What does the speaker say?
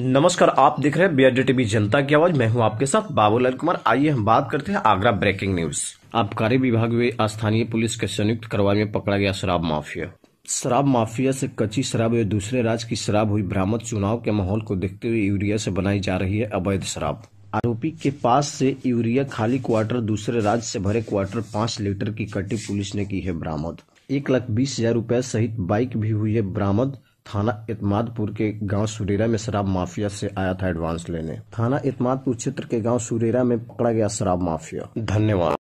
नमस्कार आप देख रहे हैं बीआरडी टीवी जनता की आवाज मैं हूं आपके साथ बाबूलाल कुमार आइए हम बात करते हैं आगरा ब्रेकिंग न्यूज आबकारी विभाग में स्थानीय पुलिस के संयुक्त कार्रवाई में पकड़ा गया शराब माफिया शराब माफिया से कच्ची शराब या दूसरे राज्य की शराब हुई बरामद चुनाव के माहौल को देखते हुए यूरिया से बनाई जा रही है अवैध शराब आरोपी के पास से यूरिया खाली क्वार्टर दूसरे राज्य से भरे क्वार्टर पाँच लीटर की कट्टी पुलिस ने की है बरामद एक लाख बीस हजार रूपए सहित बाइक भी हुई है बरामद थाना इतमादपुर के गांव सुरेरा में शराब माफिया से आया था एडवांस लेने थाना इतमादपुर क्षेत्र के गांव सुरेरा में पकड़ा गया शराब माफिया धन्यवाद